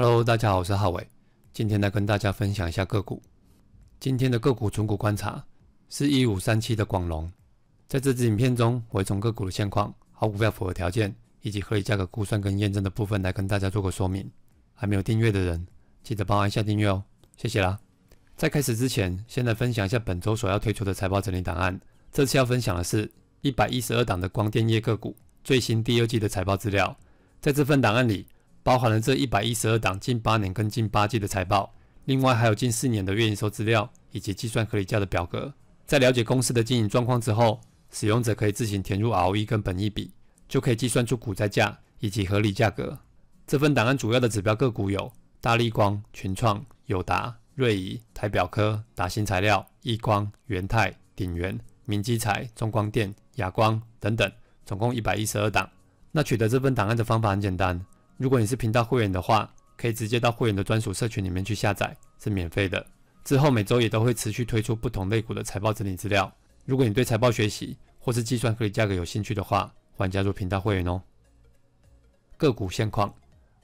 Hello，大家好，我是浩伟，今天来跟大家分享一下个股。今天的个股从股观察是一五三七的广隆。在这支影片中，我会从个股的现况、好股票符合条件以及合理价格估算跟验证的部分来跟大家做个说明。还没有订阅的人，记得帮我按下订阅哦，谢谢啦。在开始之前，先来分享一下本周所要推出的财报整理档案。这次要分享的是一百一十二档的光电业个股最新第二季的财报资料。在这份档案里。包含了这一百一十二档近八年跟近八季的财报，另外还有近四年的月营收资料以及计算合理价的表格。在了解公司的经营状况之后，使用者可以自行填入 ROE 跟本一比，就可以计算出股债价以及合理价格。这份档案主要的指标个股有大立光、群创、友达、瑞仪、台表科、达新材料、亿光、元泰、鼎元、明基材、中光电、亚光等等，总共一百一十二档。那取得这份档案的方法很简单。如果你是频道会员的话，可以直接到会员的专属社群里面去下载，是免费的。之后每周也都会持续推出不同类股的财报整理资料。如果你对财报学习或是计算合理价格有兴趣的话，欢迎加入频道会员哦。个股现况，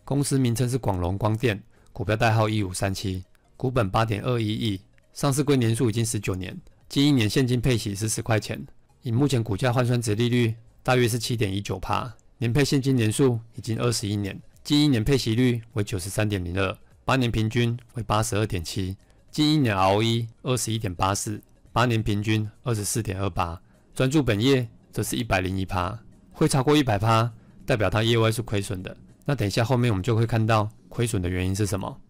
公司名称是广隆光电，股票代号一五三七，股本八点二一亿，上市归年数已经十九年，近一年现金配息是十块钱，以目前股价换算值利率大约是七点一九帕，年配现金年数已经二十一年。近一年配息率为九十三点零二，八年平均为八十二点七。近一年 ROE 二十一点八四，八年平均二十四点二八。专注本业则是一百零一趴，会超过一百趴，代表它业外是亏损的。那等一下后面我们就会看到亏损的原因是什么。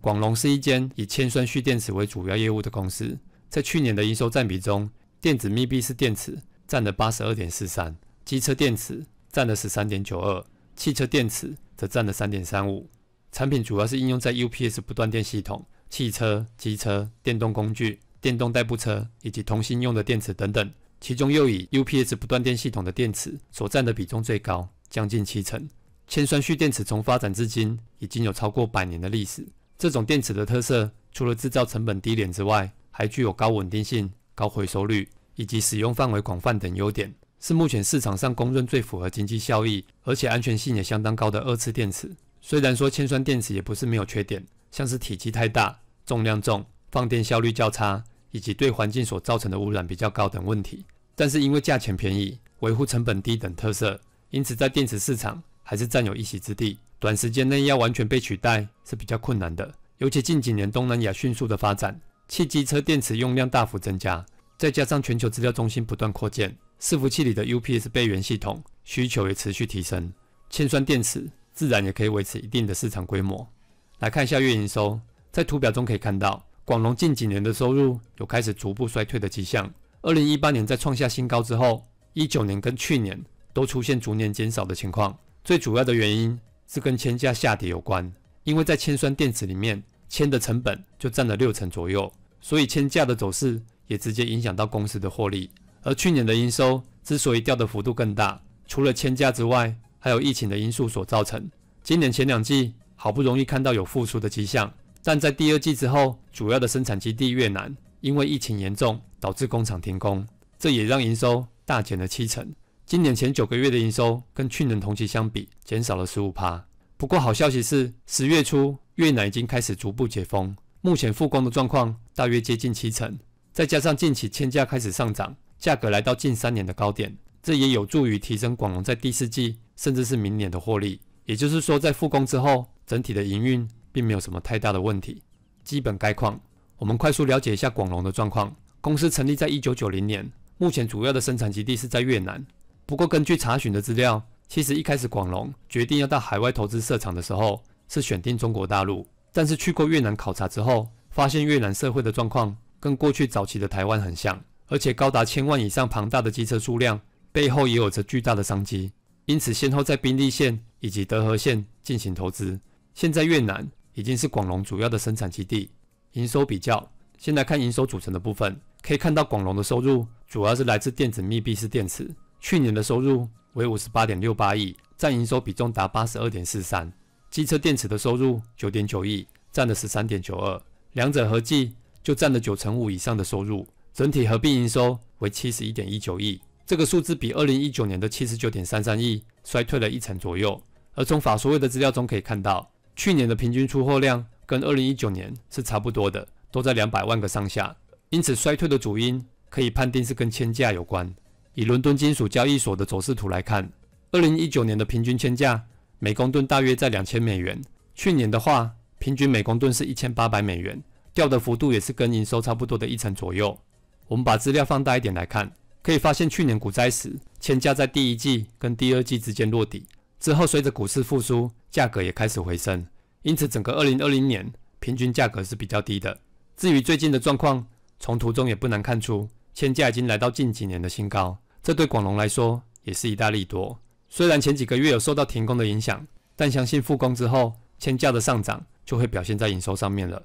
广隆是一间以铅酸蓄电池为主要业务的公司，在去年的营收占比中，电子密闭式电池占了八十二点四三，机车电池占了十三点九二，汽车电池。则占了三点三五，产品主要是应用在 UPS 不断电系统、汽车、机车、电动工具、电动代步车以及通信用的电池等等，其中又以 UPS 不断电系统的电池所占的比重最高，将近七成。铅酸蓄电池从发展至今已经有超过百年的历史，这种电池的特色除了制造成本低廉之外，还具有高稳定性、高回收率以及使用范围广泛等优点。是目前市场上公认最符合经济效益，而且安全性也相当高的二次电池。虽然说铅酸电池也不是没有缺点，像是体积太大、重量重、放电效率较差，以及对环境所造成的污染比较高等问题。但是因为价钱便宜、维护成本低等特色，因此在电池市场还是占有一席之地。短时间内要完全被取代是比较困难的。尤其近几年东南亚迅速的发展，汽机车电池用量大幅增加，再加上全球资料中心不断扩建。伺服器里的 UPS 备援系统需求也持续提升，铅酸电池自然也可以维持一定的市场规模。来看一下月营收，在图表中可以看到，广隆近几年的收入有开始逐步衰退的迹象。二零一八年在创下新高之后，一九年跟去年都出现逐年减少的情况。最主要的原因是跟铅价下跌有关，因为在铅酸电池里面铅的成本就占了六成左右，所以铅价的走势也直接影响到公司的获利。而去年的营收之所以掉的幅度更大，除了千家之外，还有疫情的因素所造成。今年前两季好不容易看到有复苏的迹象，但在第二季之后，主要的生产基地越南因为疫情严重导致工厂停工，这也让营收大减了七成。今年前九个月的营收跟去年同期相比减少了十五趴。不过好消息是，十月初越南已经开始逐步解封，目前复工的状况大约接近七成，再加上近期千家开始上涨。价格来到近三年的高点，这也有助于提升广隆在第四季甚至是明年的获利。也就是说，在复工之后，整体的营运并没有什么太大的问题。基本概况，我们快速了解一下广隆的状况。公司成立在一九九零年，目前主要的生产基地是在越南。不过，根据查询的资料，其实一开始广隆决定要到海外投资设厂的时候，是选定中国大陆。但是，去过越南考察之后，发现越南社会的状况跟过去早期的台湾很像。而且高达千万以上庞大的机车数量背后也有着巨大的商机，因此先后在宾利县以及德和县进行投资。现在越南已经是广隆主要的生产基地。营收比较，先来看营收组成的部分，可以看到广隆的收入主要是来自电子密闭式电池，去年的收入为五十八点六八亿，占营收比重达八十二点四三。机车电池的收入九点九亿，占了十三点九二，两者合计就占了九成五以上的收入。整体合并营收为七十一点一九亿，这个数字比二零一九年的七十九点三三亿衰退了一成左右。而从法所谓的资料中可以看到，去年的平均出货量跟二零一九年是差不多的，都在两百万个上下。因此，衰退的主因可以判定是跟铅价有关。以伦敦金属交易所的走势图来看，二零一九年的平均铅价每公吨大约在两千美元，去年的话，平均每公吨是一千八百美元，掉的幅度也是跟营收差不多的一成左右。我们把资料放大一点来看，可以发现去年股灾时，铅价在第一季跟第二季之间落底，之后随着股市复苏，价格也开始回升。因此，整个2020年平均价格是比较低的。至于最近的状况，从图中也不难看出，铅价已经来到近几年的新高。这对广隆来说也是意大利多。虽然前几个月有受到停工的影响，但相信复工之后，铅价的上涨就会表现在营收上面了。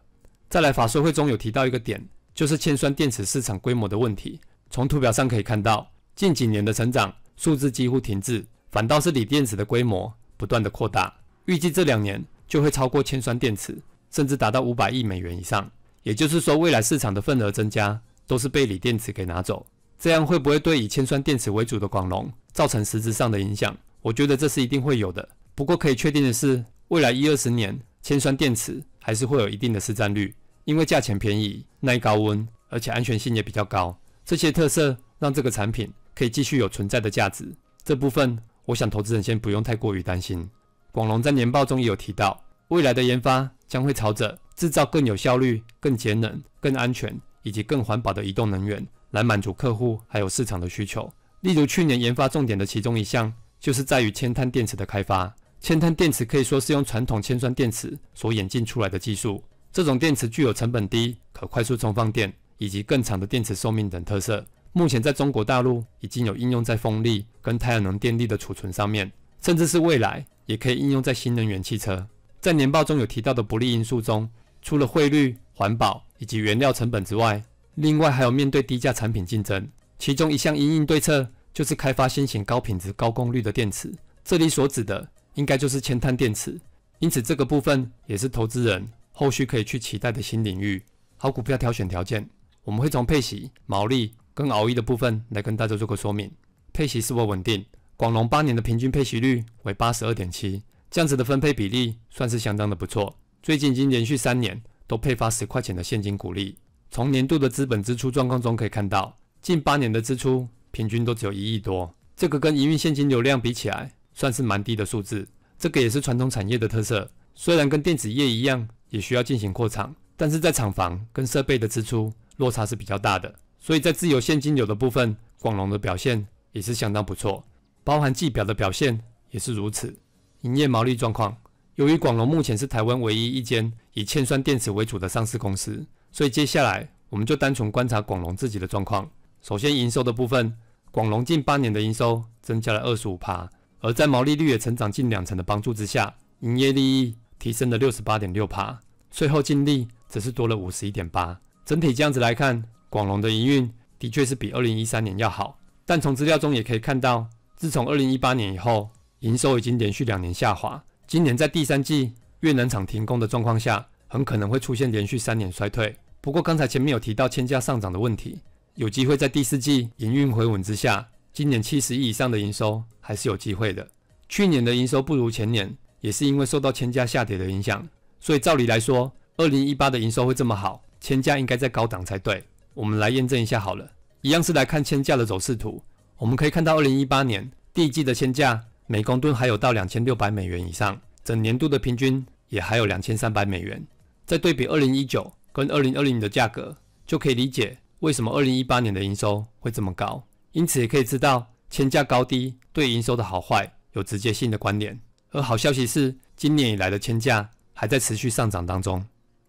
再来，法税会中有提到一个点。就是铅酸电池市场规模的问题。从图表上可以看到，近几年的成长数字几乎停滞，反倒是锂电池的规模不断的扩大。预计这两年就会超过铅酸电池，甚至达到五百亿美元以上。也就是说，未来市场的份额增加都是被锂电池给拿走。这样会不会对以铅酸电池为主的广隆造成实质上的影响？我觉得这是一定会有的。不过可以确定的是，未来一二十年，铅酸电池还是会有一定的市占率。因为价钱便宜、耐高温，而且安全性也比较高，这些特色让这个产品可以继续有存在的价值。这部分，我想投资人先不用太过于担心。广隆在年报中也有提到，未来的研发将会朝着制造更有效率、更节能、更安全以及更环保的移动能源，来满足客户还有市场的需求。例如，去年研发重点的其中一项，就是在于铅碳电池的开发。铅碳电池可以说是用传统铅酸电池所演进出来的技术。这种电池具有成本低、可快速充放电以及更长的电池寿命等特色。目前在中国大陆已经有应用在风力跟太阳能电力的储存上面，甚至是未来也可以应用在新能源汽车。在年报中有提到的不利因素中，除了汇率、环保以及原料成本之外，另外还有面对低价产品竞争。其中一项因应对策就是开发新型高品质、高功率的电池，这里所指的应该就是铅碳电池。因此，这个部分也是投资人。后续可以去期待的新领域，好股票挑选条件，我们会从配息、毛利跟熬 e 的部分来跟大家做个说明。配息是否稳定？广隆八年的平均配息率为八十二点七，这样子的分配比例算是相当的不错。最近已经连续三年都配发十块钱的现金股利。从年度的资本支出状况中可以看到，近八年的支出平均都只有一亿多，这个跟营运现金流量比起来算是蛮低的数字。这个也是传统产业的特色，虽然跟电子业一样。也需要进行扩厂，但是在厂房跟设备的支出落差是比较大的，所以在自由现金流的部分，广隆的表现也是相当不错，包含季表的表现也是如此。营业毛利状况，由于广隆目前是台湾唯一一间以铅酸电池为主的上市公司，所以接下来我们就单纯观察广隆自己的状况。首先营收的部分，广隆近八年的营收增加了二十五趴，而在毛利率也成长近两成的帮助之下，营业利益。提升了六十八点六帕，税后净利则是多了五十一点八。整体这样子来看，广隆的营运的确是比二零一三年要好。但从资料中也可以看到，自从二零一八年以后，营收已经连续两年下滑。今年在第三季越南厂停工的状况下，很可能会出现连续三年衰退。不过刚才前面有提到铅价上涨的问题，有机会在第四季营运回稳之下，今年七十亿以上的营收还是有机会的。去年的营收不如前年。也是因为受到铅价下跌的影响，所以照理来说，二零一八的营收会这么好，铅价应该在高档才对。我们来验证一下好了，一样是来看铅价的走势图，我们可以看到二零一八年第一季的铅价每公吨还有到两千六百美元以上，整年度的平均也还有两千三百美元。再对比二零一九跟二零二零的价格，就可以理解为什么二零一八年的营收会这么高。因此也可以知道，铅价高低对营收的好坏有直接性的关联。而好消息是，今年以来的铅价还在持续上涨当中。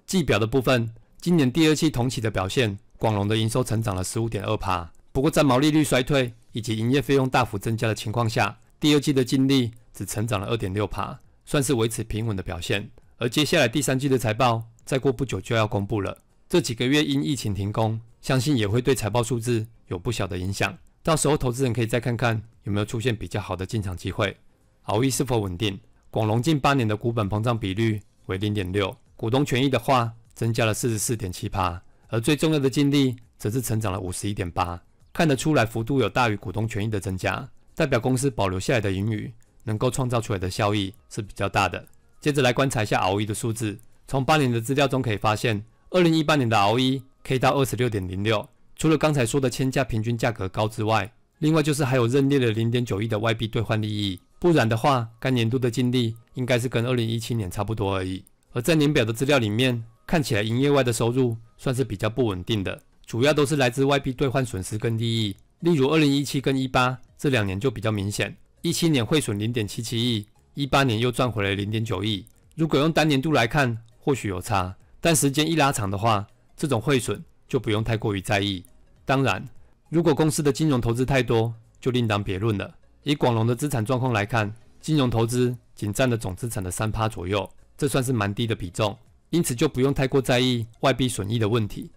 计表的部分，今年第二期同期的表现，广隆的营收成长了十五点二帕，不过在毛利率衰退以及营业费用大幅增加的情况下，第二季的净利只成长了二点六帕，算是维持平稳的表现。而接下来第三季的财报，再过不久就要公布了。这几个月因疫情停工，相信也会对财报数字有不小的影响。到时候投资人可以再看看有没有出现比较好的进场机会。ROE 是否稳定？广隆近八年的股本膨胀比率为零点六，股东权益的话增加了四十四点七八，而最重要的净利则是成长了五十一点八，看得出来幅度有大于股东权益的增加，代表公司保留下来的盈余能够创造出来的效益是比较大的。接着来观察一下 ROE 的数字，从八年的资料中可以发现，二零一八年的 ROE 可以到二十六点零六，除了刚才说的千价平均价格高之外，另外就是还有认列了零点九亿的外币兑换利益。不然的话，该年度的净利应该是跟二零一七年差不多而已。而在年表的资料里面，看起来营业外的收入算是比较不稳定的，主要都是来自外币兑换损失跟利益。例如二零一七跟一八这两年就比较明显，一七年汇损零点七七亿，一八年又赚回了零点九亿。如果用单年度来看，或许有差，但时间一拉长的话，这种汇损就不用太过于在意。当然，如果公司的金融投资太多，就另当别论了。以广隆的资产状况来看，金融投资仅占了总资产的三趴左右，这算是蛮低的比重，因此就不用太过在意外币损益的问题。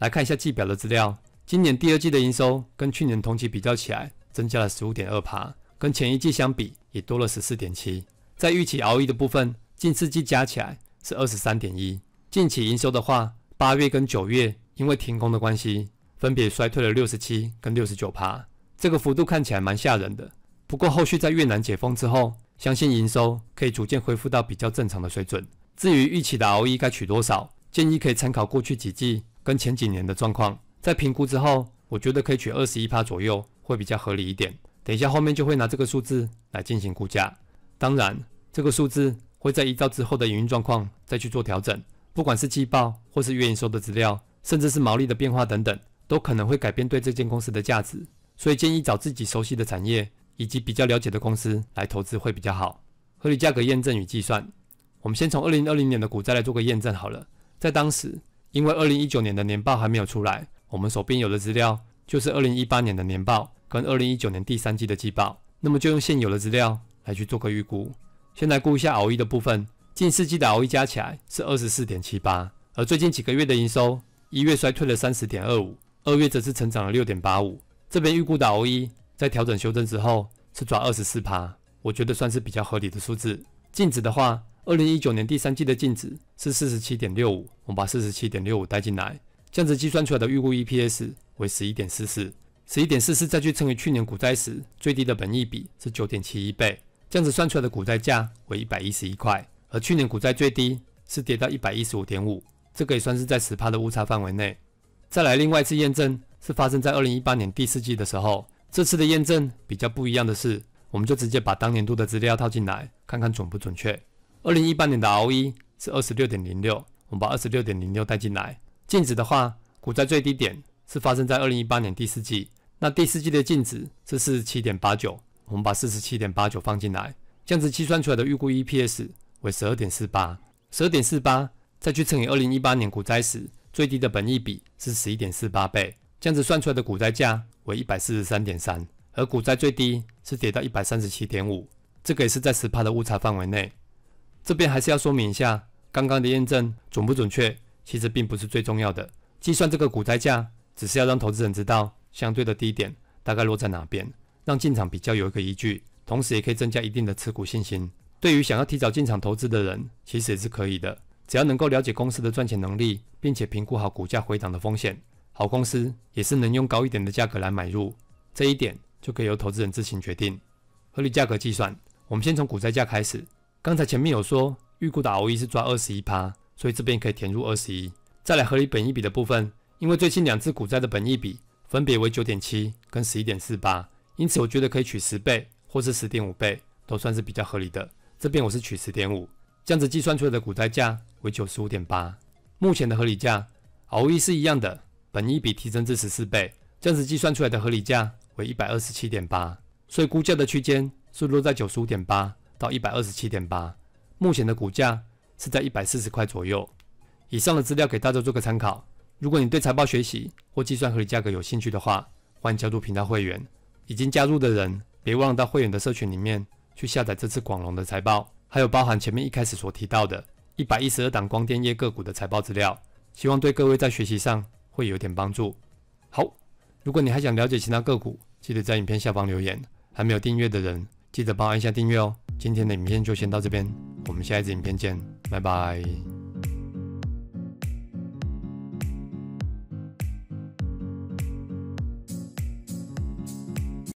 来看一下季表的资料，今年第二季的营收跟去年同期比较起来，增加了十五点二趴，跟前一季相比也多了十四点七。在预期 ROE 的部分，近四季加起来是二十三点一。近期营收的话，八月跟九月因为停工的关系，分别衰退了六十七跟六十九趴，这个幅度看起来蛮吓人的。不过，后续在越南解封之后，相信营收可以逐渐恢复到比较正常的水准。至于预期的 ROE 该取多少，建议可以参考过去几季跟前几年的状况，在评估之后，我觉得可以取二十一趴左右，会比较合理一点。等一下后面就会拿这个数字来进行估价。当然，这个数字会在依照之后的营运状况再去做调整。不管是季报或是月营收的资料，甚至是毛利的变化等等，都可能会改变对这间公司的价值。所以建议找自己熟悉的产业。以及比较了解的公司来投资会比较好。合理价格验证与计算，我们先从二零二零年的股灾来做个验证好了。在当时，因为二零一九年的年报还没有出来，我们手边有的资料就是二零一八年的年报跟二零一九年第三季的季报。那么就用现有的资料来去做个预估。先来估一下 ROE 的部分，近四季的 ROE 加起来是二十四点七八，而最近几个月的营收，一月衰退了三十点二五，二月则是成长了六点八五。这边预估的 ROE。在调整修正之后是抓二十四趴，我觉得算是比较合理的数字。净值的话，二零一九年第三季的净值是四十七点六五，我们把四十七点六五带进来，这样子计算出来的预估 EPS 为十一点四四，十一点四四再去乘以去年股灾时最低的本益比是九点七一倍，这样子算出来的股灾价为一百一十一块，而去年股灾最低是跌到一百一十五点五，这个也算是在十趴的误差范围内。再来另外一次验证是发生在二零一八年第四季的时候。这次的验证比较不一样的是，我们就直接把当年度的资料套进来，看看准不准确。二零一八年的 ROE 是二十六点零六，我们把二十六点零六带进来，净值的话，股灾最低点是发生在二零一八年第四季，那第四季的净值是四十七点八九，我们把四十七点八九放进来，这样子计算出来的预估 EPS 为十二点四八，十二点四八再去乘以二零一八年股灾时最低的本益比是十一点四八倍，这样子算出来的股灾价。为一百四十三点三，而股灾最低是跌到一百三十七点五，这个也是在十帕的误差范围内。这边还是要说明一下，刚刚的验证准不准确，其实并不是最重要的。计算这个股灾价，只是要让投资人知道相对的低点大概落在哪边，让进场比较有一个依据，同时也可以增加一定的持股信心。对于想要提早进场投资的人，其实也是可以的，只要能够了解公司的赚钱能力，并且评估好股价回档的风险。好公司也是能用高一点的价格来买入，这一点就可以由投资人自行决定。合理价格计算，我们先从股债价开始。刚才前面有说预估的 ROE 是抓二十一趴，所以这边可以填入二十一。再来合理本益比的部分，因为最近两只股债的本益比分别为九点七跟十一点四八，因此我觉得可以取十倍或是十点五倍，都算是比较合理的。这边我是取十点五，这样子计算出来的股债价为九十五点八。目前的合理价 ROE 是一样的。本一笔提升至十四倍，这样子计算出来的合理价为一百二十七点八，所以估价的区间是落在九十五点八到一百二十七点八。目前的股价是在一百四十块左右。以上的资料给大家做个参考。如果你对财报学习或计算合理价格有兴趣的话，欢迎加入频道会员。已经加入的人，别忘了到会员的社群里面去下载这次广隆的财报，还有包含前面一开始所提到的一百一十二档光电业个股的财报资料。希望对各位在学习上。会有点帮助。好，如果你还想了解其他个股，记得在影片下方留言。还没有订阅的人，记得帮我按下订阅哦。今天的影片就先到这边，我们下一次影片见，拜拜。